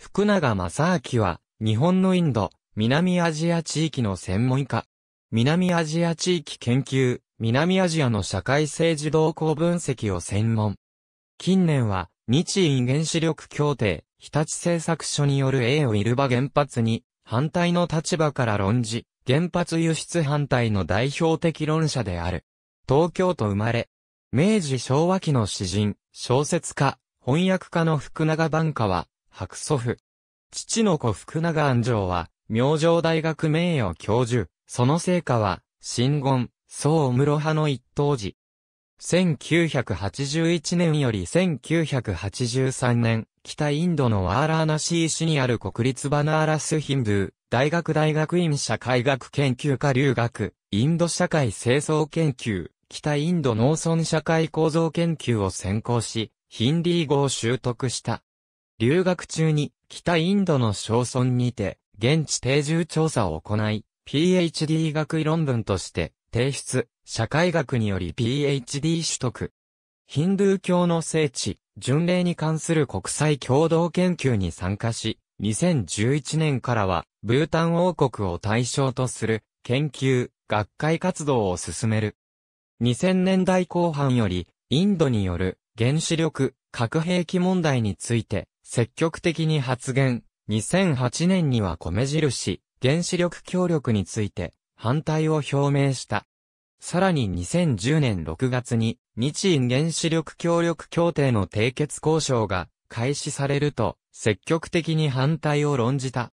福永正明は、日本のインド、南アジア地域の専門家。南アジア地域研究、南アジアの社会政治動向分析を専門。近年は、日印原子力協定、日立製作所による A をイルバ原発に、反対の立場から論じ、原発輸出反対の代表的論者である。東京都生まれ。明治昭和期の詩人、小説家、翻訳家の福永晩家は、白祖父。父の子福永安城は、明星大学名誉教授。その成果は、新言、宋室派の一等寺。1981年より1983年、北インドのワーラーナシー市にある国立バナーラスヒンドゥー、大学大学院社会学研究科留学、インド社会清掃研究、北インド農村社会構造研究を専攻し、ヒンディー語を習得した。留学中に北インドの小村にて現地定住調査を行い、PhD 学位論文として提出、社会学により PhD 取得。ヒンドゥー教の聖地、巡礼に関する国際共同研究に参加し、2011年からは、ブータン王国を対象とする研究、学会活動を進める。2000年代後半より、インドによる原子力、核兵器問題について積極的に発言、2008年には米印、原子力協力について反対を表明した。さらに2010年6月に日印原子力協力協定の締結交渉が開始されると積極的に反対を論じた。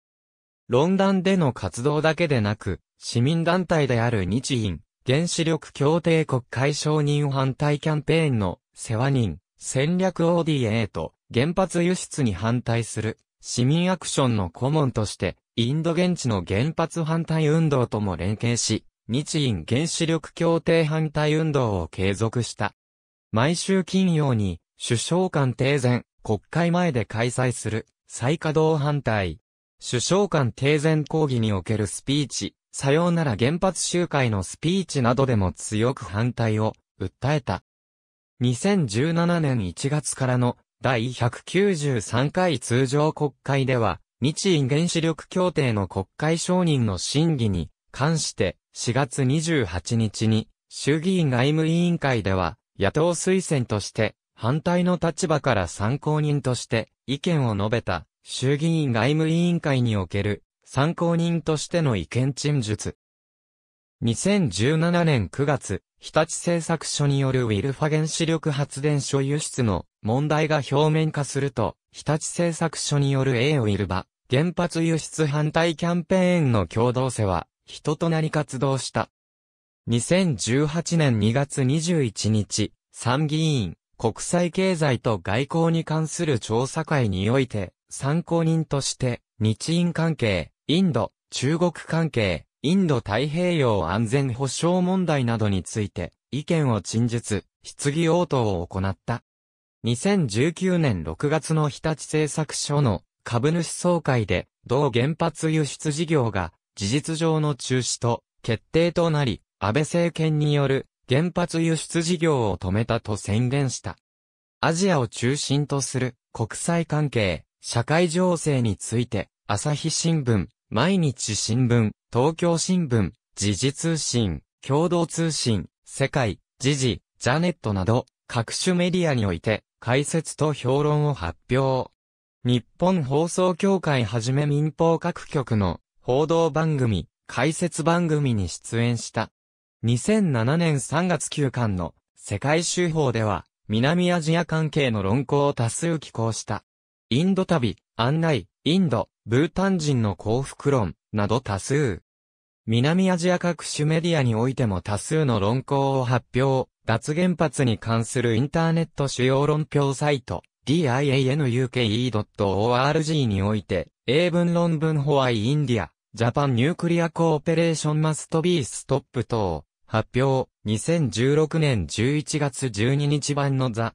論壇での活動だけでなく、市民団体である日印、原子力協定国会承認反対キャンペーンの世話人、戦略 ODA と原発輸出に反対する市民アクションの顧問として、インド現地の原発反対運動とも連携し、日印原子力協定反対運動を継続した。毎週金曜に、首相官停前、国会前で開催する、再稼働反対。首相官停前抗議におけるスピーチ、さようなら原発集会のスピーチなどでも強く反対を訴えた。2017年1月からの第193回通常国会では、日印原子力協定の国会承認の審議に関して4月28日に衆議院外務委員会では野党推薦として反対の立場から参考人として意見を述べた衆議院外務委員会における参考人としての意見陳述2017年9月、日立製作所によるウィルファ原子力発電所輸出の問題が表面化すると、日立製作所による A ウィルバ、原発輸出反対キャンペーンの共同世は、人となり活動した。2018年2月21日、参議院、国際経済と外交に関する調査会において、参考人として、日印関係、インド、中国関係、インド太平洋安全保障問題などについて、意見を陳述、質疑応答を行った。2019年6月の日立製作所の株主総会で、同原発輸出事業が事実上の中止と決定となり、安倍政権による原発輸出事業を止めたと宣言した。アジアを中心とする国際関係、社会情勢について、朝日新聞、毎日新聞、東京新聞、時事通信、共同通信、世界、時事、ジャネットなど、各種メディアにおいて、解説と評論を発表。日本放送協会はじめ民放各局の報道番組、解説番組に出演した。2007年3月休刊の世界週報では、南アジア関係の論考を多数寄稿した。インド旅、案内、インド、ブータン人の幸福論、など多数。南アジア各種メディアにおいても多数の論考を発表、脱原発に関するインターネット主要論評サイト、dianukE.org において、英文論文ホワイインディア、ジャパンニュークリアコーペレーションマストビーストップ等、発表、2016年11月12日版のザ、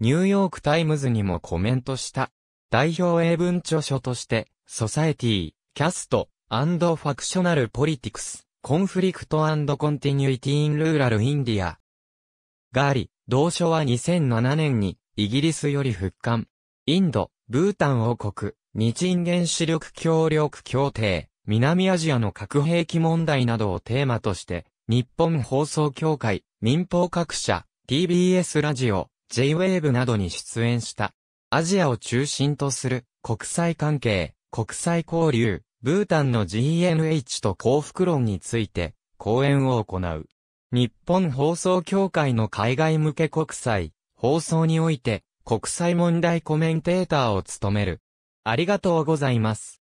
ニューヨークタイムズにもコメントした。代表英文著書として、ソサエティ、キャスト、and Factional Politics, Conflict and Continuity in Rural India 同書は2007年にイギリスより復刊。インド、ブータン王国、日印原子力協力協定、南アジアの核兵器問題などをテーマとして、日本放送協会、民放各社、TBS ラジオ、J-Wave などに出演した。アジアを中心とする国際関係、国際交流、ブータンの GNH と幸福論について、講演を行う。日本放送協会の海外向け国際、放送において、国際問題コメンテーターを務める。ありがとうございます。